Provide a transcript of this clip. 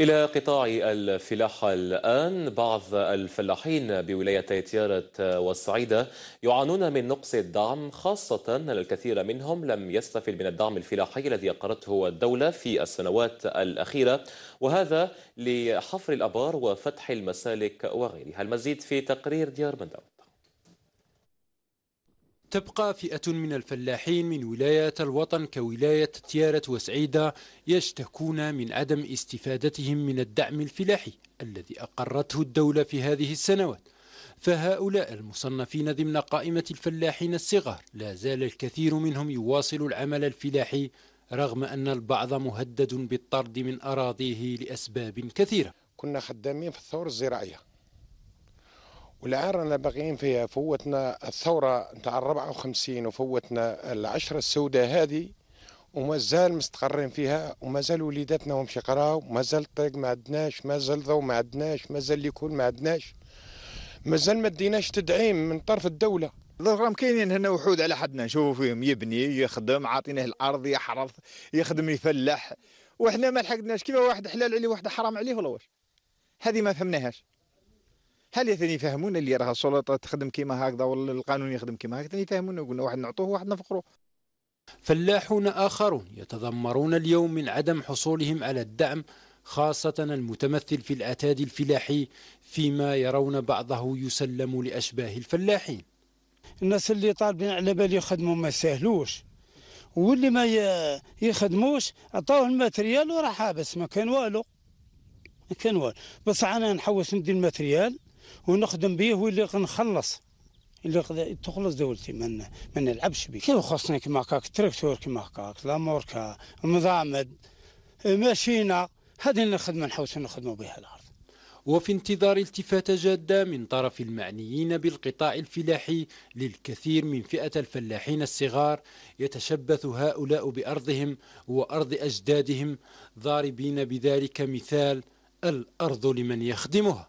إلى قطاع الفلاحة الآن بعض الفلاحين بولايتي تيارة والصعيدة يعانون من نقص الدعم خاصة أن الكثير منهم لم يستفد من الدعم الفلاحي الذي أقرته الدولة في السنوات الأخيرة وهذا لحفر الأبار وفتح المسالك وغيرها المزيد في تقرير ديار بندر تبقى فئة من الفلاحين من ولايات الوطن كولاية تيارة وسعيدة يشتكون من عدم استفادتهم من الدعم الفلاحي الذي أقرته الدولة في هذه السنوات فهؤلاء المصنفين ضمن قائمة الفلاحين الصغار لا زال الكثير منهم يواصل العمل الفلاحي رغم أن البعض مهدد بالطرد من أراضيه لأسباب كثيرة كنا خدامين في الثورة الزراعية والعار انا باقيين فيها فوتنا الثوره نتاع 54 وفوتنا العشره السوداء هذه ومازال مستقرين فيها ومازال وليداتنا همش يقراو مازال الطريق ما عندناش مازال ضو ما عندناش مازال يكون ما عندناش مازال ما ديناش تدعيم من طرف الدوله راهم كاينين هنا وحود على حدنا نشوفوا فيهم يبني يخدم عاطينه الارض يحرث يخدم يفلح وحنا ما لحقناش كيف واحد حلال عليه واحد حرام عليه ولا واش هذه ما فهمناهاش هل ثاني يفهمون اللي راه السلطه تخدم كيما هكذا ولا القانون يخدم كيما هكذا يفهمون قلنا واحد نعطوه واحد نفقروه فلاحون آخرون يتذمرون اليوم من عدم حصولهم على الدعم خاصة المتمثل في العتاد الفلاحي فيما يرون بعضه يسلم لأشباه الفلاحين الناس اللي طالبين على بال يخدموا ما سهلوش واللي ما يخدموش عطاوه الماتريال وراح حابس ما كان والو ما كان والو بس انا نحوس ندي الماتريال ونخدم به واللي نخلص اللي تخلص دولتي من ما نلعبش به كيف خصني كما هكاك تراكتور كما هكاك لاموركا مضامد ماشينا هذه الخدمه نحوس نخدموا بها الارض وفي انتظار التفاتة جادة من طرف المعنيين بالقطاع الفلاحي للكثير من فئة الفلاحين الصغار يتشبث هؤلاء بأرضهم وأرض أجدادهم ضاربين بذلك مثال الأرض لمن يخدمها